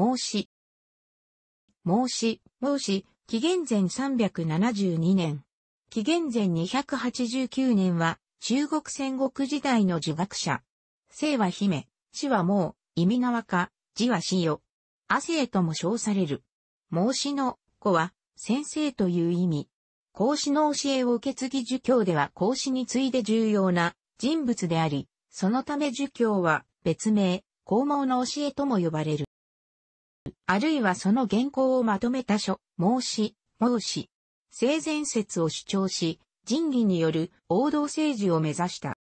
孟子。孟子、孟子、紀元前372年。紀元前289年は、中国戦国時代の儒学者。生は姫、死はもう、意味なわか、字は死よ。亜生とも称される。孟子の子は、先生という意味。孔子の教えを受け継ぎ儒教では孔子に次いで重要な人物であり、そのため儒教は別名、孔孟の教えとも呼ばれる。あるいはその原稿をまとめた書、申し、申し、生前説を主張し、仁義による王道政治を目指した。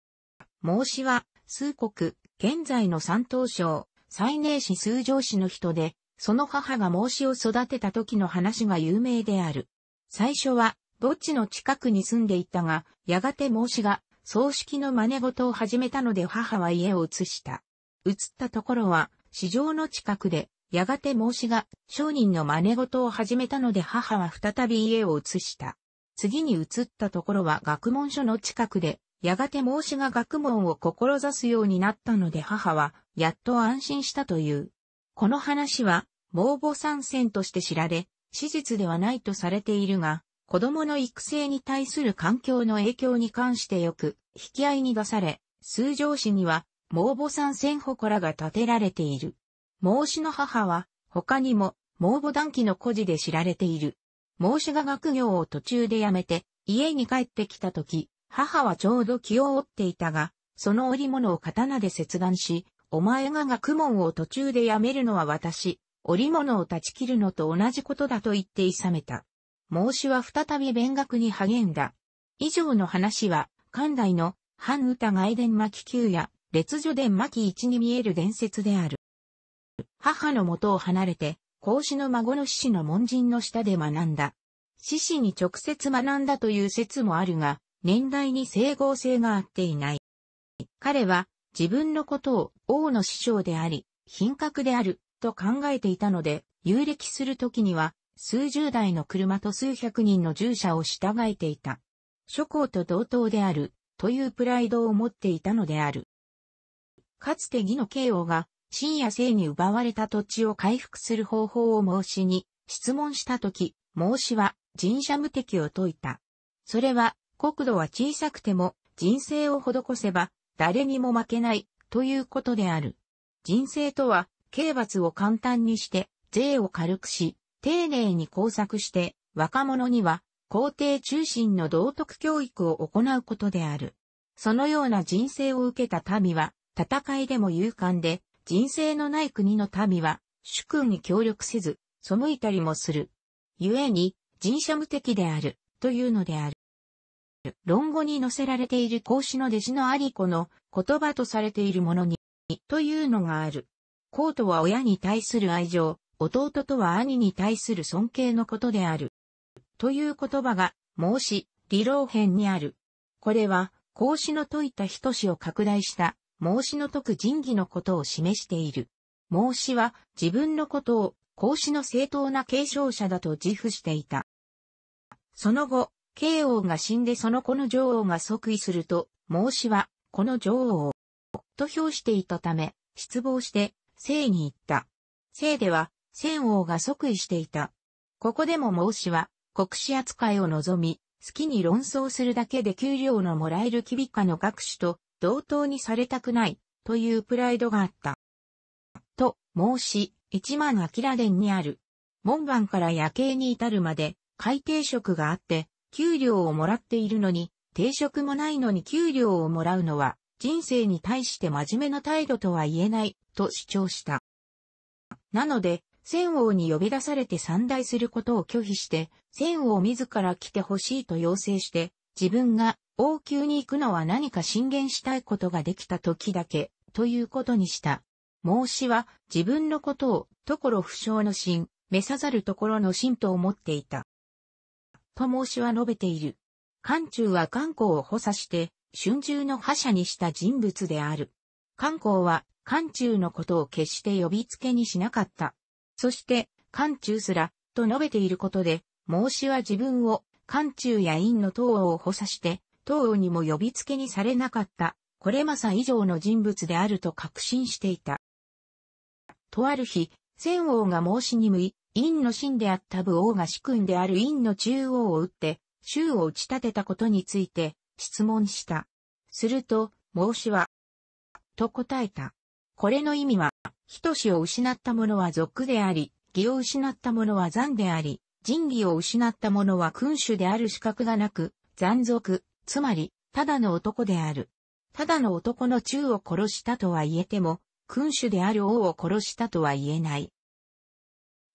孟子は、数国、現在の三等省、最寧市数城市の人で、その母が孟子を育てた時の話が有名である。最初は、墓地の近くに住んでいたが、やがて孟子が、葬式の真似事を始めたので母は家を移した。移ったところは、市場の近くで、やがて孟子が商人の真似事を始めたので母は再び家を移した。次に移ったところは学問所の近くで、やがて孟子が学問を志すようになったので母は、やっと安心したという。この話は、盲母参戦として知られ、史実ではないとされているが、子供の育成に対する環境の影響に関してよく、引き合いに出され、数上市には、盲母参戦祠が建てられている。孟子の母は、他にも、孟母団旗の孤児で知られている。孟子が学業を途中でやめて、家に帰ってきた時、母はちょうど気を折っていたが、その織物を刀で切断し、お前が学問を途中でやめるのは私、織物を断ち切るのと同じことだと言っていさめた。孟子は再び勉学に励んだ。以上の話は、関代の、半歌外伝巻宮や、列女伝巻一に見える伝説である。母の元を離れて、孔子の孫の獅子の門人の下で学んだ。獅子に直接学んだという説もあるが、年代に整合性があっていない。彼は自分のことを王の師匠であり、品格であると考えていたので、遊歴するときには数十台の車と数百人の従者を従えていた。諸侯と同等であるというプライドを持っていたのである。かつて義の慶応が深夜生に奪われた土地を回復する方法を申しに、質問したとき、孟子は人者無敵を説いた。それは、国土は小さくても、人生を施せば、誰にも負けない、ということである。人生とは、刑罰を簡単にして、税を軽くし、丁寧に工作して、若者には、皇帝中心の道徳教育を行うことである。そのような人生を受けた民は、戦いでも勇敢で、人生のない国の民は、主君に協力せず、背いたりもする。故に、人者無敵である、というのである。論語に載せられている孔子の弟子のありこの言葉とされているものに、というのがある。孔とは親に対する愛情、弟とは兄に対する尊敬のことである。という言葉が、孟子、理論編にある。これは、孔子の説いた人志を拡大した孟子のく仁義のことを示している。孟子は自分のことを孔子の正当な継承者だと自負していた。その後、慶王が死んでその子の女王が即位すると、孟子は、この女王を、と評していたため、失望して、姓に行った。姓では、千王が即位していた。ここでも孟子は、国士扱いを望み、好きに論争するだけで給料のもらえる機微下の学士と同等にされたくない、というプライドがあった。と、申し、一万明殿にある。門番から夜景に至るまで、海底職があって、給料をもらっているのに、定職もないのに給料をもらうのは、人生に対して真面目な態度とは言えない、と主張した。なので、千王に呼び出されて参大することを拒否して、千王自ら来てほしいと要請して、自分が王宮に行くのは何か進言したいことができた時だけ、ということにした。孟子は自分のことを、ところ不詳の心、目さざるところの心と思っていた。と孟子は述べている。漢中は漢公を補佐して、春秋の覇者にした人物である。漢公は漢中のことを決して呼びつけにしなかった。そして、漢中すら、と述べていることで、孟子は自分を、漢中や院の東王を補佐して、東欧にも呼びつけにされなかった、これまさ以上の人物であると確信していた。とある日、仙王が孟子に向い、陰の真であった武王が主君である陰の中央を打って、衆を打ち立てたことについて質問した。すると、孟子は、と答えた。これの意味は、人を失った者は俗であり、義を失った者は残であり、仁義を失った者は君主である資格がなく、残俗、つまり、ただの男である。ただの男の中を殺したとは言えても、君主である王を殺したとは言えない。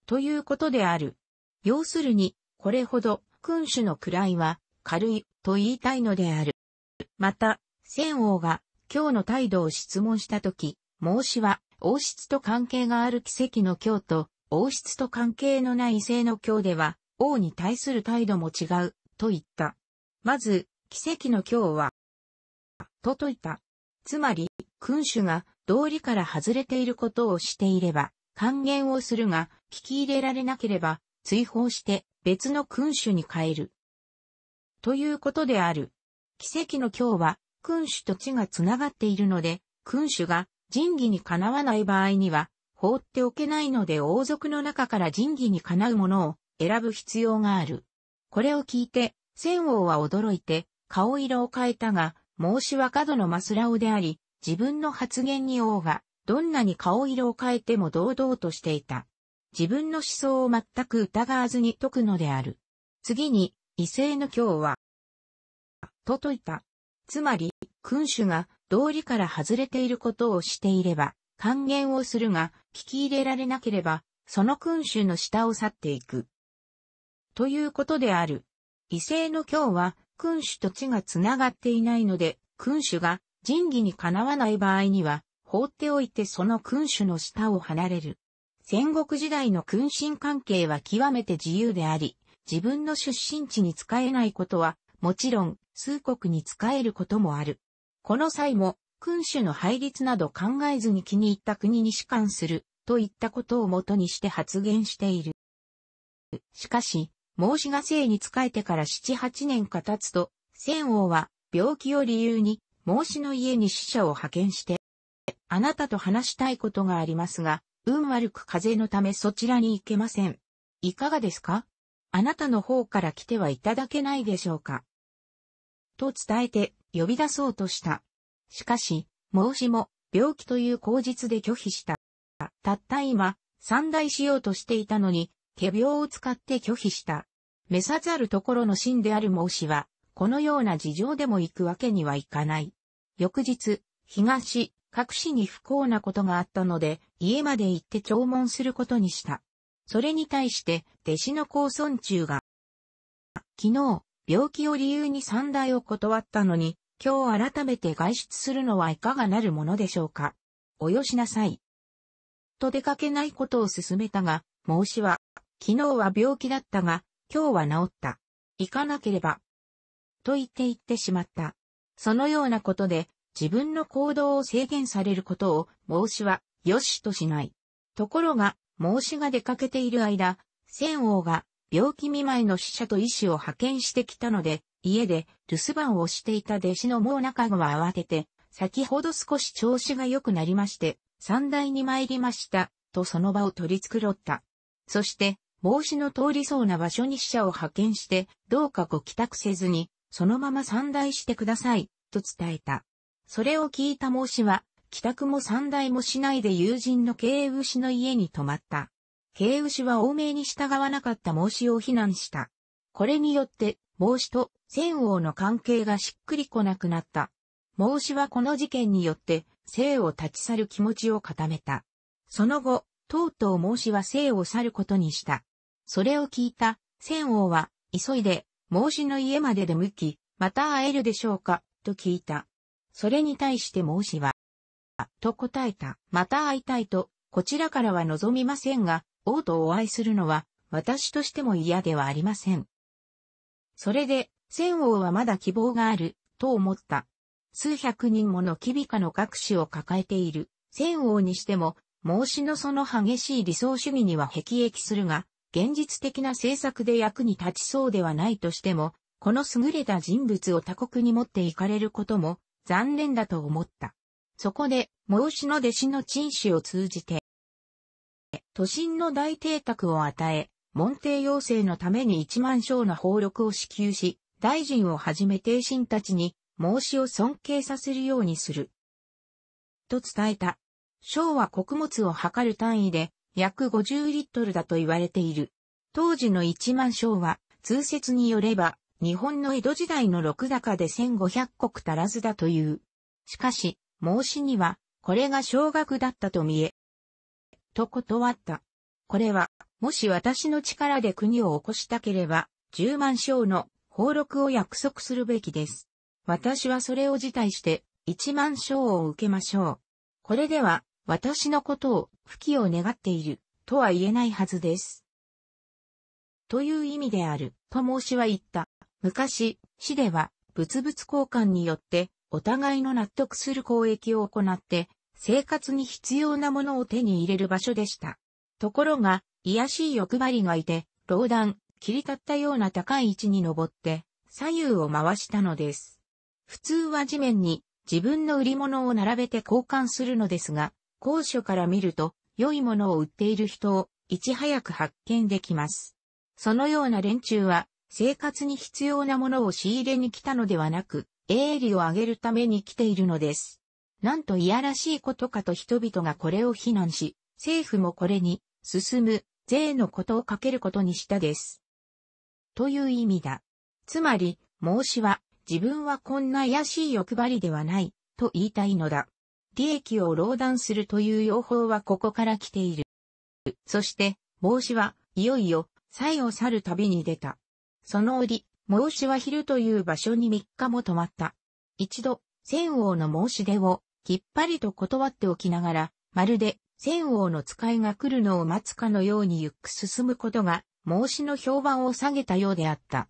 ということである。要するに、これほど君主の位は軽いと言いたいのである。また、仙王が今日の態度を質問したとき、孟子は王室と関係がある奇跡の今日と王室と関係のない異性の今日では王に対する態度も違うと言った。まず、奇跡の今日は、と説いた。つまり、君主が道理から外れていることをしていれば、還元をするが、聞き入れられなければ、追放して別の君主に変える。ということである。奇跡の今日は、君主と地がつながっているので、君主が仁義にかなわない場合には、放っておけないので王族の中から仁義にかなうものを選ぶ必要がある。これを聞いて、千王は驚いて、顔色を変えたが、孟子は過度のマスラオであり、自分の発言に王が、どんなに顔色を変えても堂々としていた。自分の思想を全く疑わずに解くのである。次に、異性の今日は、と説いた。つまり、君主が道理から外れていることをしていれば、還元をするが、聞き入れられなければ、その君主の下を去っていく。ということである。異性の今日は、君主と地がつながっていないので、君主が仁義にかなわない場合には、放っておいてその君主の下を離れる。戦国時代の君臣関係は極めて自由であり、自分の出身地に使えないことは、もちろん、数国に使えることもある。この際も、君主の配立など考えずに気に入った国に士官する、といったことをもとにして発言している。しかし、孟子が生に仕えてから7、8年か経つと、仙王は病気を理由に孟子の家に使者を派遣して、あなたと話したいことがありますが、運悪く風邪のためそちらに行けません。いかがですかあなたの方から来てはいただけないでしょうかと伝えて呼び出そうとした。しかし、孟子も病気という口実で拒否した。たった今、三大しようとしていたのに、仮病を使って拒否した。目さざるところの真である孟子は、このような事情でも行くわけにはいかない。翌日、東、各市に不幸なことがあったので、家まで行って弔問することにした。それに対して、弟子の高村中が、昨日、病気を理由に三代を断ったのに、今日改めて外出するのはいかがなるものでしょうか。およしなさい。と出かけないことを勧めたが、孟子は昨日は病気だったが、今日は治った。行かなければ。と言って行ってしまった。そのようなことで、自分の行動を制限されることを、申しは、よしとしない。ところが、申しが出かけている間、仙王が、病気見舞いの死者と医師を派遣してきたので、家で留守番をしていた弟子のもう中が慌てて、先ほど少し調子が良くなりまして、三代に参りました、とその場を取り繕った。そして、帽子の通りそうな場所に使者を派遣して、どうかご帰宅せずに、そのまま散大してください、と伝えた。それを聞いた帽子は、帰宅も散大もしないで友人の慶営牛の家に泊まった。慶牛は欧名に従わなかった帽子を非難した。これによって、孟子と千王の関係がしっくりこなくなった。孟子はこの事件によって、生を立ち去る気持ちを固めた。その後、とうとう孟子は生を去ることにした。それを聞いた、仙王は、急いで、孟子の家まで出向き、また会えるでしょうか、と聞いた。それに対して孟子は、と答えた。また会いたいと、こちらからは望みませんが、王とお会いするのは、私としても嫌ではありません。それで、仙王はまだ希望がある、と思った。数百人もの機微化の各種を抱えている、仙王にしても、孟子のその激しい理想主義には辟易するが、現実的な政策で役に立ちそうではないとしても、この優れた人物を他国に持っていかれることも残念だと思った。そこで、孟子の弟子の陳氏を通じて、都心の大邸宅を与え、門弟要請のために一万章の法力を支給し、大臣をはじめ帝臣たちに、孟子を尊敬させるようにする。と伝えた。小は穀物を測る単位で約50リットルだと言われている。当時の一万小は、通説によれば、日本の江戸時代の六高で1500石足らずだという。しかし、孟子には、これが小額だったと見え、と断った。これは、もし私の力で国を起こしたければ、10万章の放録を約束するべきです。私はそれを辞退して、1万章を受けましょう。これでは、私のことを不器を願っているとは言えないはずです。という意味であると申しは言った。昔、市では物々交換によってお互いの納得する交易を行って生活に必要なものを手に入れる場所でした。ところが、癒しい欲張りがいて、老断、切り立ったような高い位置に登って、左右を回したのです。普通は地面に自分の売り物を並べて交換するのですが、高所から見ると、良いものを売っている人をいち早く発見できます。そのような連中は、生活に必要なものを仕入れに来たのではなく、営利を上げるために来ているのです。なんといやらしいことかと人々がこれを非難し、政府もこれに、進む、税のことをかけることにしたです。という意味だ。つまり、孟子は、自分はこんな卑しい欲張りではない、と言いたいのだ。利益を労断するという用法はここから来ている。そして、帽子はいよいよ、祭を去る旅に出た。その折、孟子は昼という場所に3日も泊まった。一度、仙王の申し出を、きっぱりと断っておきながら、まるで、仙王の使いが来るのを待つかのようにゆっく進むことが、孟子の評判を下げたようであった。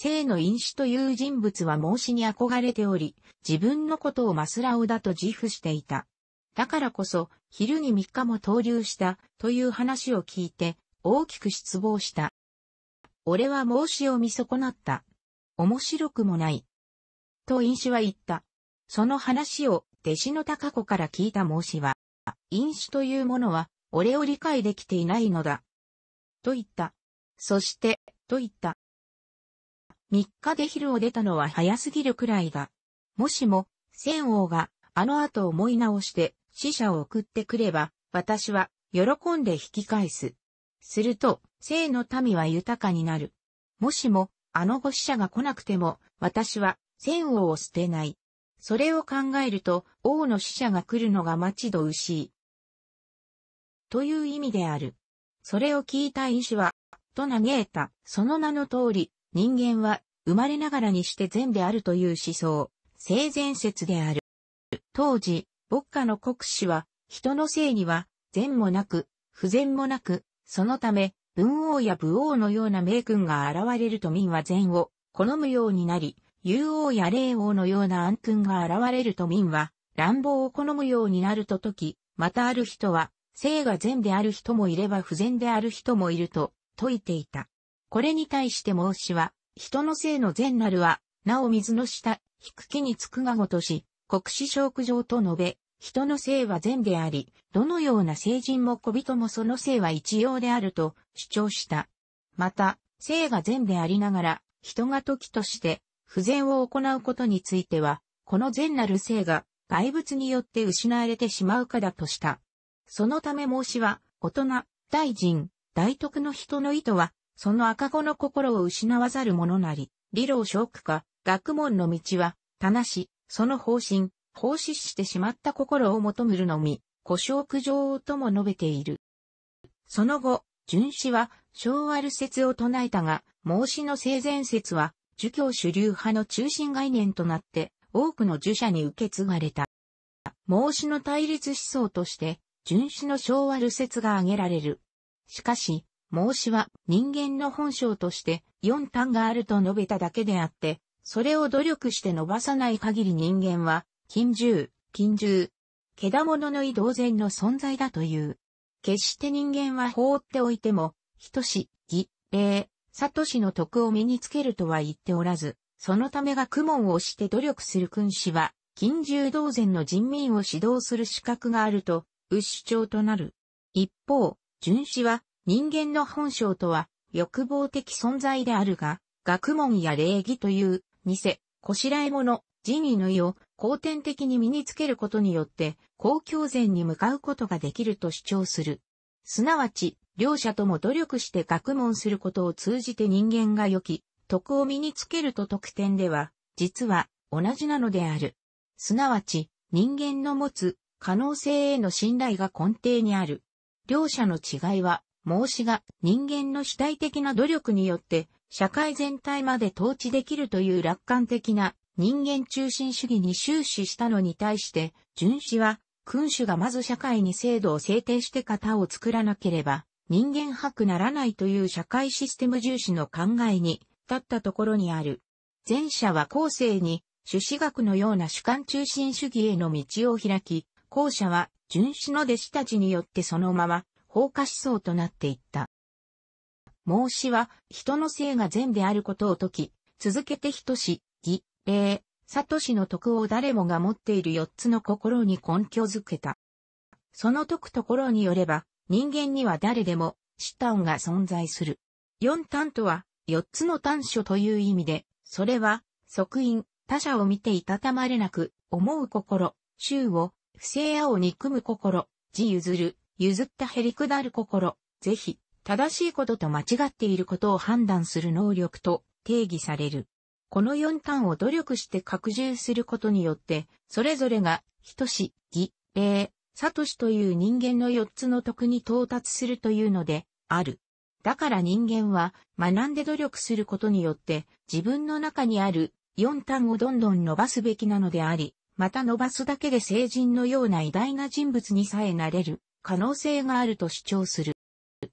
性の飲酒という人物は孟子に憧れており、自分のことをマスラオだと自負していた。だからこそ、昼に3日も投留したという話を聞いて、大きく失望した。俺は孟子を見損なった。面白くもない。と飲酒は言った。その話を弟子の高子から聞いた孟子は、飲酒というものは俺を理解できていないのだ。と言った。そして、と言った。3日で昼を出たのは早すぎるくらいだ。もしも、仙王が、あの後思い直して、死者を送ってくれば、私は、喜んで引き返す。すると、生の民は豊かになる。もしも、あの後死者が来なくても、私は、仙王を捨てない。それを考えると、王の死者が来るのが待ち遠しい。という意味である。それを聞いた医師は、と嘆いた。その名の通り、人間は生まれながらにして善であるという思想、性善説である。当時、牧歌の国史は、人の性には、善もなく、不善もなく、そのため、文王や武王のような名君が現れると民は善を好むようになり、竜王や霊王のような暗君が現れると民は乱暴を好むようになると時、またある人は、性が善である人もいれば不善である人もいると説いていた。これに対して孟子は、人の性の善なるは、なお水の下、引く木につくがごとし、国史職上と述べ、人の性は善であり、どのような成人も小人もその性は一様であると主張した。また、性が善でありながら、人が時として不善を行うことについては、この善なる性が外物によって失われてしまうかだとした。そのため孟子は、大人、大臣、大徳の人の意図は、その赤子の心を失わざる者なり、理論小苦か、学問の道は、たなし、その方針、奉仕してしまった心を求むるのみ、故障苦情とも述べている。その後、荀子は、昭和る説を唱えたが、孟子の生前説は、儒教主流派の中心概念となって、多くの儒者に受け継がれた。孟子の対立思想として、荀子の昭和る説が挙げられる。しかし、孟子は人間の本性として四端があると述べただけであって、それを努力して伸ばさない限り人間は、金獣、金獣、獣の異同然の存在だという。決して人間は放っておいても、人し、義、礼、里氏の徳を身につけるとは言っておらず、そのためが苦問をして努力する君子は、金獣同然の人民を指導する資格があると、う主張となる。一方、純子は、人間の本性とは欲望的存在であるが、学問や礼儀という、偽、こしらえ者、仁義の意を後天的に身につけることによって、公共善に向かうことができると主張する。すなわち、両者とも努力して学問することを通じて人間が良き、徳を身につけると特典では、実は同じなのである。すなわち、人間の持つ可能性への信頼が根底にある。両者の違いは、孟子が人間の主体的な努力によって社会全体まで統治できるという楽観的な人間中心主義に終始したのに対して、荀子は君主がまず社会に制度を制定して型を作らなければ人間博ならないという社会システム重視の考えに立ったところにある。前者は後世に朱子学のような主観中心主義への道を開き、後者は、純子の弟子たちによってそのまま、放火思想となっていった。孟子は、人の性が善であることを説き、続けて人し、義、礼、里しの徳を誰もが持っている四つの心に根拠づけた。その解くところによれば、人間には誰でも、死端が存在する。四端とは、四つの端所という意味で、それは、即因、他者を見ていたたまれなく、思う心、衆を、不正やを憎む心、自譲る、譲ったへりくだる心、是非、正しいことと間違っていることを判断する能力と定義される。この4端を努力して拡充することによって、それぞれが、等し、義、礼、サトシという人間の4つの徳に到達するというので、ある。だから人間は、学んで努力することによって、自分の中にある4端をどんどん伸ばすべきなのであり、また伸ばすだけで成人のような偉大な人物にさえなれる。可能性があると主張する。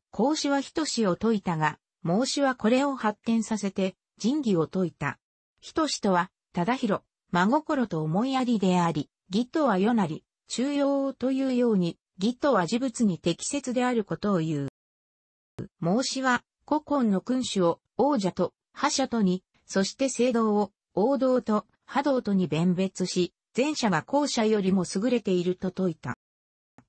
孔子は仁を説いたが、孟子はこれを発展させて、仁義を説いた。仁とは、忠広、真心と思いやりであり、義とは世なり、中庸というように、義とは事物に適切であることを言う。孟子は、古今の君主を王者と覇者とに、そして聖道を王道と波道とに弁別し、前者が後者よりも優れていると説いた。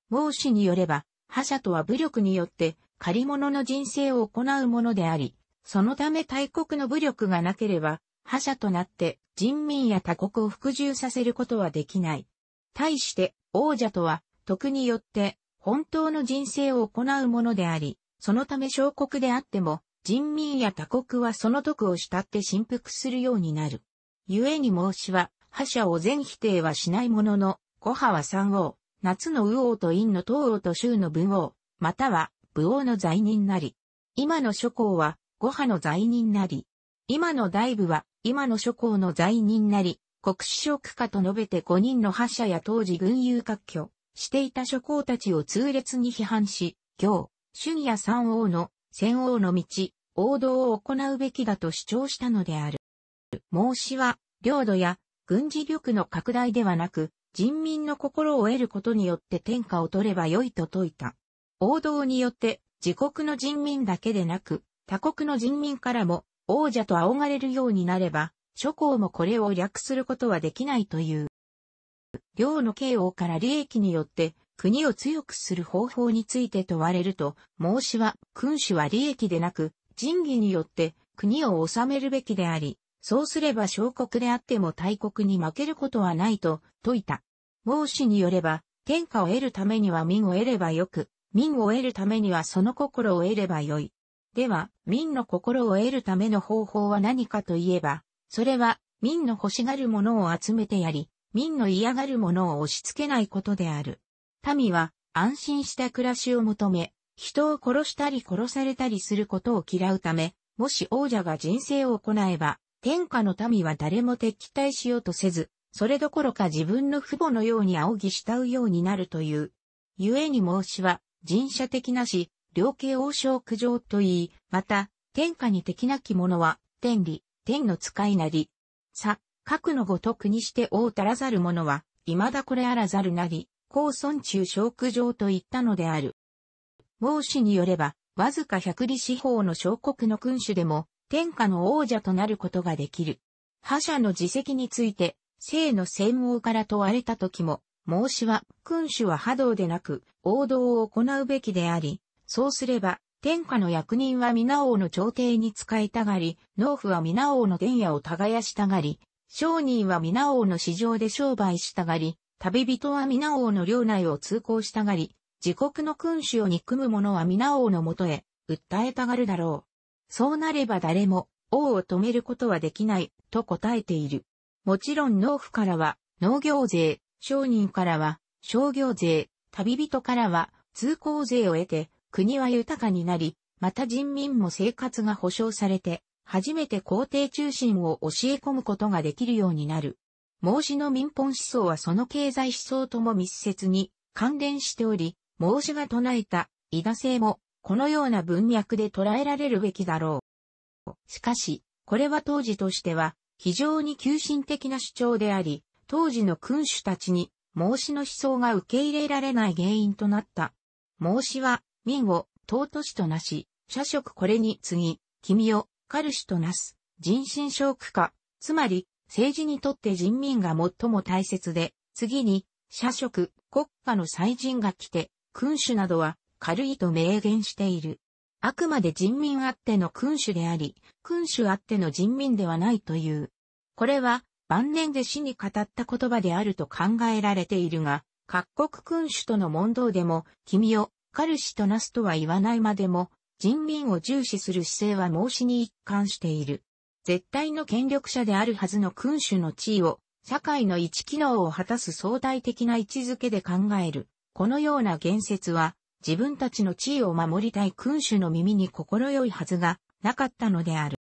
孟子によれば、覇者とは武力によって借り物の人生を行うものであり、そのため大国の武力がなければ、覇者となって人民や他国を服従させることはできない。対して王者とは、徳によって本当の人生を行うものであり、そのため小国であっても、人民や他国はその徳を慕って振幅するようになる。故に孟子は、覇者を全否定はしないものの、五派は三王、夏の右王と陰の東王と州の武王、または武王の罪人なり。今の諸侯は五派の罪人なり。今の大部は今の諸侯の罪人なり、国主職かと述べて5人の覇者や当時軍友割拠していた諸侯たちを痛烈に批判し、行、春夜三王の戦王の道、王道を行うべきだと主張したのである。孟子は、領土や軍事力の拡大ではなく、人民の心を得ることによって天下を取ればよいと説いた。王道によって自国の人民だけでなく他国の人民からも王者と仰がれるようになれば諸侯もこれを略することはできないという。両の慶応から利益によって国を強くする方法について問われると、孟子は、君主は利益でなく、仁義によって国を治めるべきであり、そうすれば小国であっても大国に負けることはないと説いた。孟子によれば、天下を得るためには民を得ればよく、民を得るためにはその心を得ればよい。では、民の心を得るための方法は何かといえば、それは、民の欲しがるものを集めてやり、民の嫌がるものを押し付けないことである。民は、安心した暮らしを求め、人を殺したり殺されたりすることを嫌うため、もし王者が人生を行えば、天下の民は誰も敵対しようとせず、それどころか自分の父母のように仰ぎ慕うようになるという。故に孟子は、人者的なし、両家王将苦情と言い、また、天下に敵なき者は、天理、天の使いなり。さ、核のごとくにして王たらざる者は、未だこれあらざるなり、高尊中小苦情と言ったのである。孟子によれば、わずか百里四方の小国の君主でも、天下の王者となることができる。覇者の自責について、生の専王から問われた時も、孟子は、君主は波動でなく、王道を行うべきであり、そうすれば、天下の役人は皆王の朝廷に使いたがり、農夫は皆王の伝野を耕したがり、商人は皆王の市場で商売したがり、旅人は皆王の領内を通行したがり、自国の君主を憎む者は皆王のもとへ、訴えたがるだろう。そうなれば誰も王を止めることはできないと答えている。もちろん農夫からは農業税、商人からは商業税、旅人からは通行税を得て国は豊かになり、また人民も生活が保障されて、初めて皇帝中心を教え込むことができるようになる。孟子の民本思想はその経済思想とも密接に関連しており、孟子が唱えた、伊田性も、このような文脈で捉えられるべきだろう。しかし、これは当時としては非常に急進的な主張であり、当時の君主たちに孟子の思想が受け入れられない原因となった。孟子は、民を尊しとなし、社食これに次、君を彼氏となす、人心消区化、つまり、政治にとって人民が最も大切で、次に、社食、国家の祭人が来て、君主などは軽いと明言している。あくまで人民あっての君主であり、君主あっての人民ではないという。これは、晩年で死に語った言葉であると考えられているが、各国君主との問答でも、君を、彼氏となすとは言わないまでも、人民を重視する姿勢は申しに一貫している。絶対の権力者であるはずの君主の地位を、社会の一機能を果たす相対的な位置づけで考える。このような言説は、自分たちの地位を守りたい君主の耳に心よいはずがなかったのである。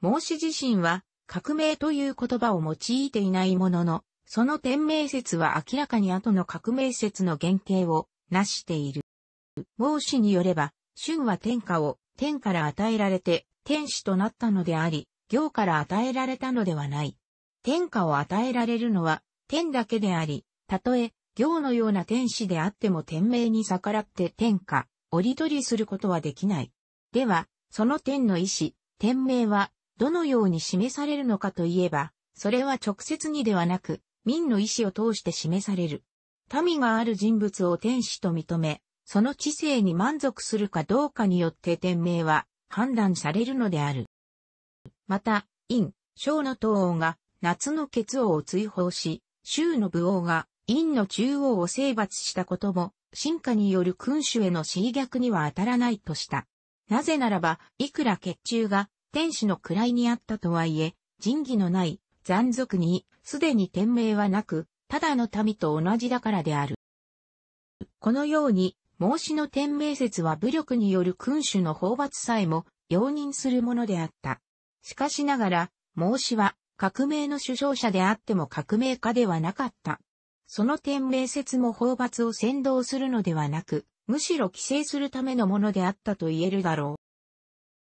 孟子自身は革命という言葉を用いていないものの、その天命説は明らかに後の革命説の原型を成している。孟子によれば、春は天下を天から与えられて天使となったのであり、行から与えられたのではない。天下を与えられるのは天だけであり、たとえ行のような天使であっても天命に逆らって天下、折り取りすることはできない。では、その天の意志、天命は、どのように示されるのかといえば、それは直接にではなく、民の意志を通して示される。民がある人物を天使と認め、その知性に満足するかどうかによって天命は判断されるのである。また、陰、小の東王が夏の結王を追放し、周の武王が院の中央を征伐したことも、進化による君主への侵略には当たらないとした。なぜならば、いくら血中が天使の位にあったとはいえ、仁義のない残族に、すでに天命はなく、ただの民と同じだからである。このように、孟子の天命説は武力による君主の討伐さえも容認するものであった。しかしながら、孟子は革命の首相者であっても革命家ではなかった。その点命説も法罰を先導するのではなく、むしろ規制するためのものであったと言えるだろ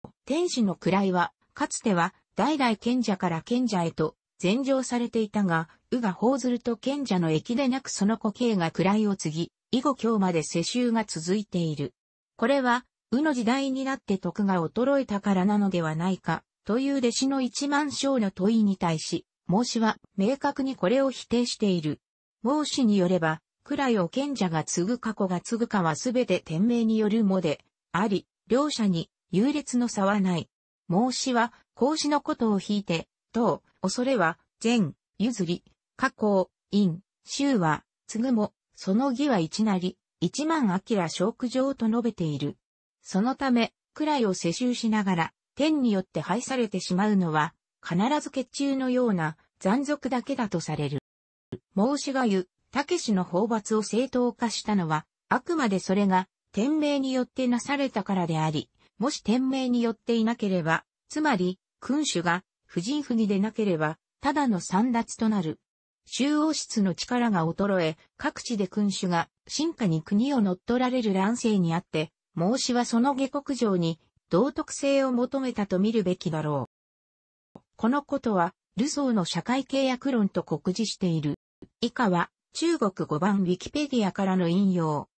う。天使の位は、かつては、代々賢者から賢者へと、禅譲されていたが、宇が報ずると賢者の駅でなくその固形が位を継ぎ、以後今日まで世襲が続いている。これは、宇の時代になって徳が衰えたからなのではないか、という弟子の一万章の問いに対し、孟子は明確にこれを否定している。孟子によれば、家を賢者が継ぐ過去が継ぐかはすべて天命によるもで、あり、両者に優劣の差はない。孟子は、孔子のことを引いて、等、恐れは、善、譲り、過去、因、衆は、継ぐも、その義は一なり、一万明ら食上と述べている。そのため、家を世襲しながら、天によって廃されてしまうのは、必ず血中のような残属だけだとされる。孟子が言う、たけしの討伐を正当化したのは、あくまでそれが、天命によってなされたからであり、もし天命によっていなければ、つまり、君主が、婦人不義でなければ、ただの散奪となる。中央室の力が衰え、各地で君主が、進化に国を乗っ取られる乱世にあって、孟子はその下国上に、道徳性を求めたと見るべきだろう。このことは、ルソーの社会契約論と告示している。以下は、中国5番ウィキペディアからの引用。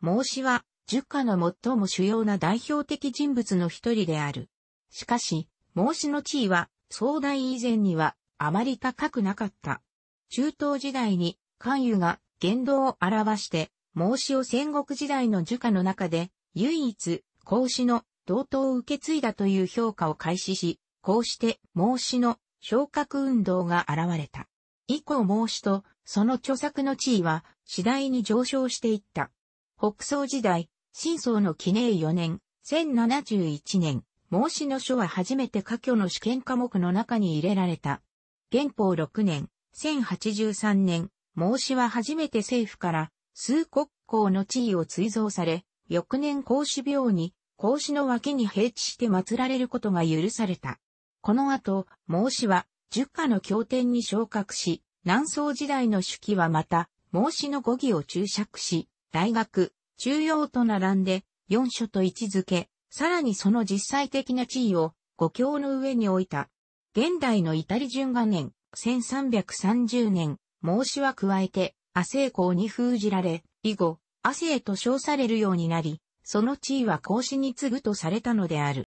孟子は、儒家の最も主要な代表的人物の一人である。しかし、孟子の地位は、壮大以前には、あまり高くなかった。中東時代に、関羽が言動を表して、孟子を戦国時代の儒家の中で、唯一、孔子の同等を受け継いだという評価を開始し、こうして孟子の昇格運動が現れた。以降孟子とその著作の地位は次第に上昇していった。北宋時代、新宋の記念4年、1071年、孟子の書は初めて科挙の試験科目の中に入れられた。元宝6年、1083年、孟子は初めて政府から、数国公の地位を追贈され、翌年孔子廟に、孔子の脇に平地して祀られることが許された。この後、孟子は、儒家の経典に昇格し、南宋時代の手記はまた、孟子の語義を注釈し、大学、中央と並んで、四書と位置づけ、さらにその実際的な地位を、五教の上に置いた。現代のイタリ順画年、1330年、孟子は加えて、亜生公に封じられ、以後、亜生と称されるようになり、その地位は孔子に次ぐとされたのである。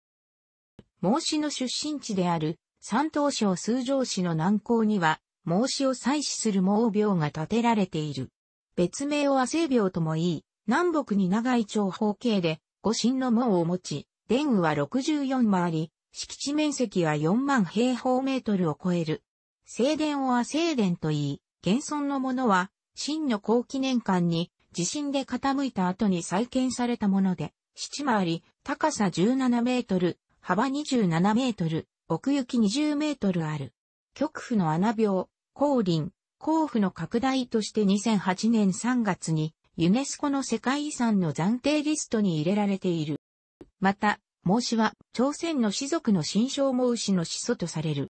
孟子の出身地である山東省数城市の南港には、孟子を祭祀する孟廟が建てられている。別名を亜生廟とも言い、南北に長い長方形で、五神の門を持ち、電雨は64回り、敷地面積は4万平方メートルを超える。正殿を亜生殿と言い、現存のものは、真の後期年間に地震で傾いた後に再建されたもので、七回り、高さ17メートル、幅27メートル、奥行き20メートルある。極府の穴病、降臨、甲府の拡大として2008年3月に、ユネスコの世界遺産の暫定リストに入れられている。また、孟子は、朝鮮の士族の新章孟子の始祖とされる。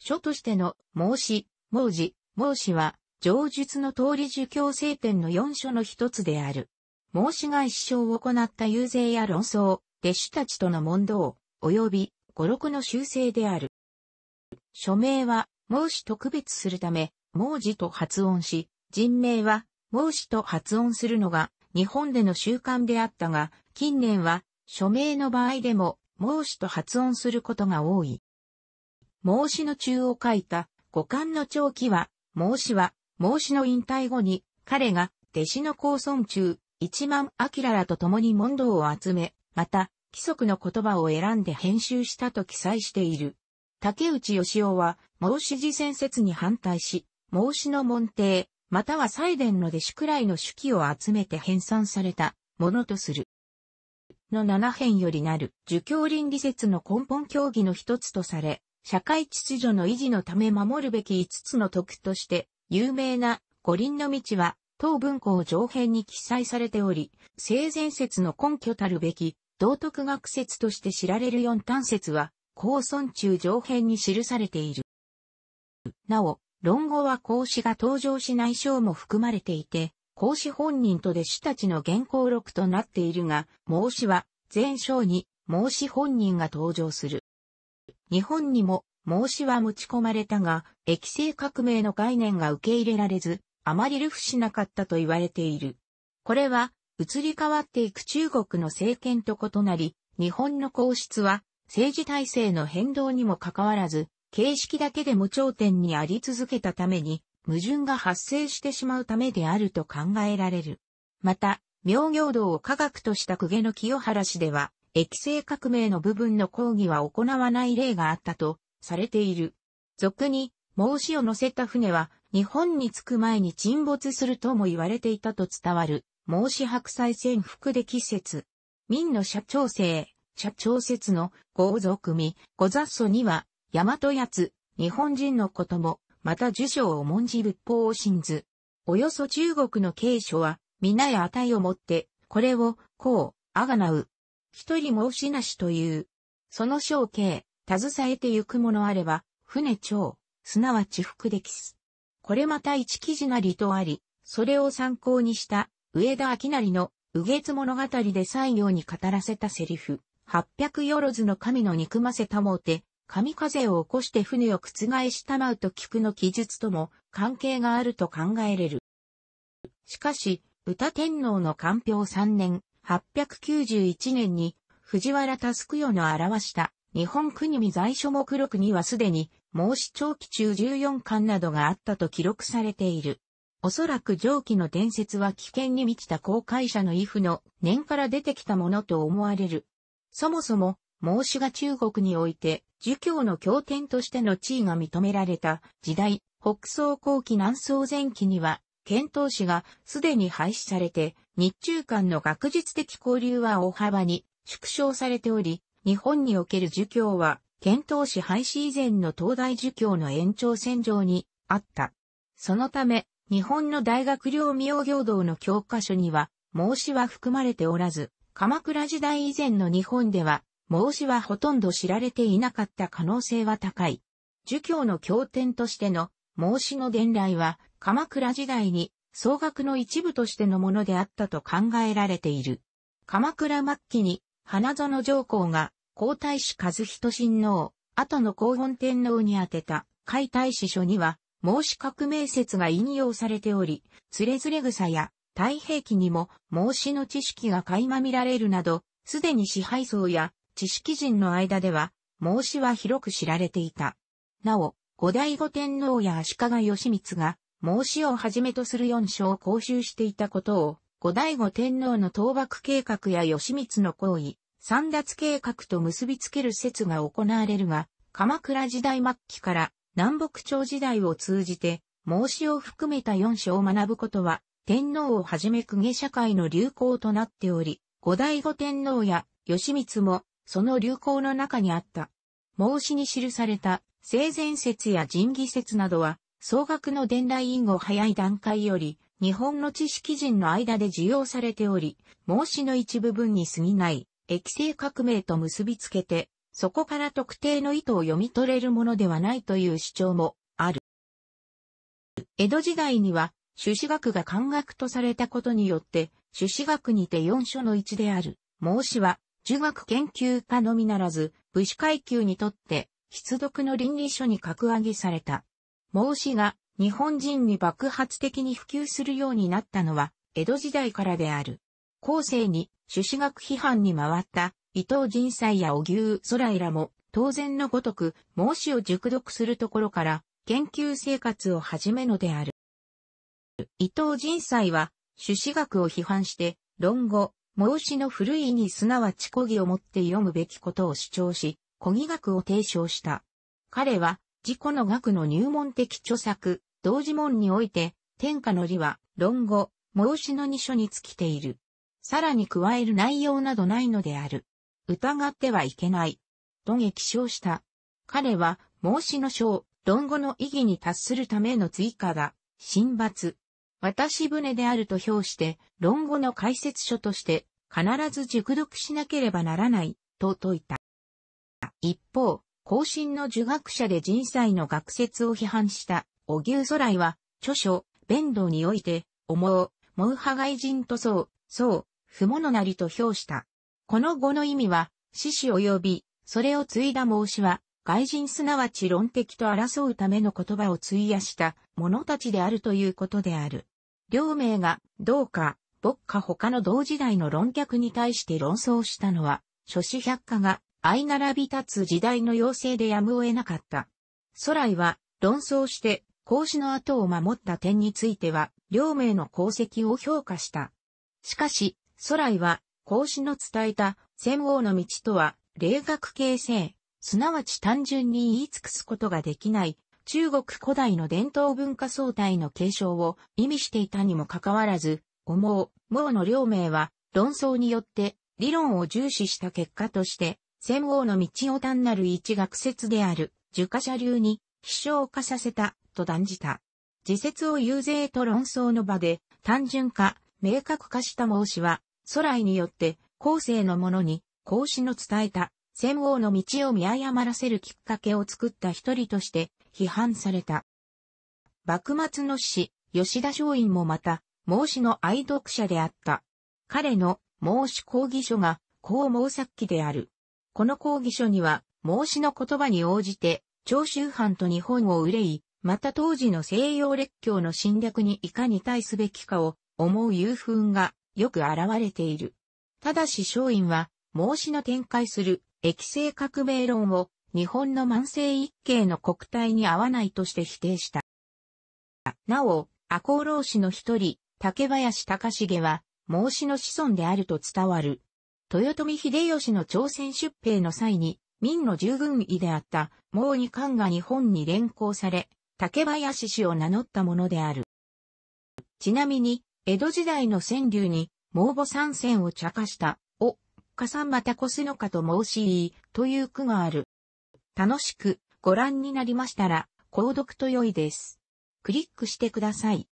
書としての孟子、孟子、孟子は、上述の通り儒教聖典の4書の一つである。孟子が一生を行った遊説や論争、弟子たちとの問答、及び語録の修正である。署名は、孟子と区別するため、孟子と発音し、人名は、孟子と発音するのが、日本での習慣であったが、近年は、署名の場合でも、孟子と発音することが多い。孟子の中を書いた、五感の長期は、孟子は、孟子の引退後に、彼が、弟子の高尊中、一万明らと共に問答を集め、また、規則の言葉を選んで編集したと記載している。竹内義雄は、孟子事前説に反対し、孟子の門弟、または祭殿の弟子くらいの手記を集めて編纂されたものとする。の7編よりなる、儒教倫理説の根本協議の一つとされ、社会秩序の維持のため守るべき5つの徳として、有名な五輪の道は、当文庫上編に記載されており、性善説の根拠たるべき道徳学説として知られる四端説は、公孫中上辺に記されている。なお、論語は孔子が登場しない章も含まれていて、孔子本人と弟子たちの原稿録となっているが、孟子は全章に孟子本人が登場する。日本にも孟子は持ち込まれたが、液性革命の概念が受け入れられず、あまり流布しなかったと言われている。これは、移り変わっていく中国の政権と異なり、日本の皇室は政治体制の変動にもかかわらず、形式だけで無頂点にあり続けたために、矛盾が発生してしまうためであると考えられる。また、明行道を科学とした公家の清原氏では、液性革命の部分の抗議は行わない例があったと、されている。俗に、孟子を乗せた船は、日本に着く前に沈没するとも言われていたと伝わる、孟子白菜潜伏歴説。民の社長生、社長説の豪族組、ご雑祖には、大和やつ、日本人のことも、また儒賞を文字仏法を信ず。およそ中国の継書は、皆や値をもって、これを、こう、あがなう。一人申しなしという。その象形、携えてゆくものあれば、船長、すなわち福できす。これまた一記事なりとあり、それを参考にした上田明成の、右月物語で西行に語らせたセリフ、800よろずの神の憎ませたもうて、神風を起こして船を覆したまうと聞くの記述とも関係があると考えれる。しかし、歌天皇の官票3年、891年に、藤原佑世の表した日本国見在所目録にはすでに、孟子長期中14巻などがあったと記録されている。おそらく上記の伝説は危険に満ちた公開者のイフの念から出てきたものと思われる。そもそも、孟子が中国において、儒教の経典としての地位が認められた時代、北宋後期南宋前期には、遣唐使がすでに廃止されて、日中間の学術的交流は大幅に縮小されており、日本における儒教は、遣唐使廃止以前の東大儒教の延長線上にあった。そのため、日本の大学領明行動の教科書には、孟子は含まれておらず、鎌倉時代以前の日本では、孟子はほとんど知られていなかった可能性は高い。儒教の経典としての孟子の伝来は、鎌倉時代に総額の一部としてのものであったと考えられている。鎌倉末期に、花園上皇が皇太子和人親王、後の皇本天皇に宛てた、解体子書には、孟子革命説が引用されており、つれづれ草や太平記にも孟子の知識が垣間見られるなど、すでに支配層や知識人の間では、孟子は広く知られていた。なお、後醍醐天皇や足利義満が、孟子をはじめとする四書を講習していたことを、後醍醐天皇の倒幕計画や義満の行為、三奪計画と結びつける説が行われるが、鎌倉時代末期から南北朝時代を通じて、孟子を含めた四書を学ぶことは、天皇をはじめ公家社会の流行となっており、後醍醐天皇や義満も、その流行の中にあった。孟子に記された、生前説や仁義説などは、総額の伝来因後早い段階より、日本の知識人の間で需要されており、孟子の一部分に過ぎない、液性革命と結びつけて、そこから特定の意図を読み取れるものではないという主張もある。江戸時代には、朱子学が漢学とされたことによって、朱子学にて四書の一である、孟子は、儒学研究家のみならず、武士階級にとって、必読の倫理書に格上げされた。孟子が日本人に爆発的に普及するようになったのは、江戸時代からである。後世に朱子学批判に回った伊藤仁斎や小牛空井らも、当然のごとく、孟子を熟読するところから、研究生活を始めのである。伊藤仁斎は、朱子学を批判して、論語、孟子の古いにすなわち古義をもって読むべきことを主張し、古義学を提唱した。彼は、自己の学の入門的著作、同時門において、天下の理は、論語、孟子の二書に尽きている。さらに加える内容などないのである。疑ってはいけない。と激称した。彼は、孟子の章、論語の意義に達するための追加だ。新罰。私船であると評して、論語の解説書として、必ず熟読しなければならない、と説いた。一方、後進の儒学者で人才の学説を批判した、小牛空来は、著書、弁道において、思う、もう派外人とそう、そう、不物なりと評した。この語の意味は、獅子及び、それを継いだ孟子は、外人すなわち論的と争うための言葉を費やした者たちであるということである。両名が、どうか、牧か他の同時代の論客に対して論争したのは、諸子百科が相並び立つ時代の要請でやむを得なかった。ソライは論争して孔子の後を守った点については、両名の功績を評価した。しかし、ソイは孔子の伝えた、専王の道とは、霊学形成、すなわち単純に言い尽くすことができない、中国古代の伝統文化総体の継承を意味していたにもかかわらず、思う、もうの両名は、論争によって理論を重視した結果として、専王の道を単なる一学説である、儒家者流に、必勝化させた、と断じた。自説を遊説と論争の場で、単純化、明確化した孟子は、祖来によって後世の者に孔子の伝えた戦王の道を見誤らせるきっかけを作った一人として批判された。幕末の詩、吉田松陰もまた、孟子の愛読者であった。彼の孟子講義書が、孔孟作記である。この講義書には、孟子の言葉に応じて、長州藩と日本を憂い、また当時の西洋列強の侵略にいかに対すべきかを思う遊風がよく現れている。ただし松陰は、孟子の展開する液性革命論を日本の慢性一系の国体に合わないとして否定した。なお、赤穂浪士の一人、竹林隆重は、孟子の子孫であると伝わる。豊臣秀吉の朝鮮出兵の際に、民の従軍医であった毛二官が日本に連行され、竹林氏を名乗ったものである。ちなみに、江戸時代の川柳に、猛母三戦を茶化した、お、かさまたこすのかと申しいい、という句がある。楽しくご覧になりましたら、購読と良いです。クリックしてください。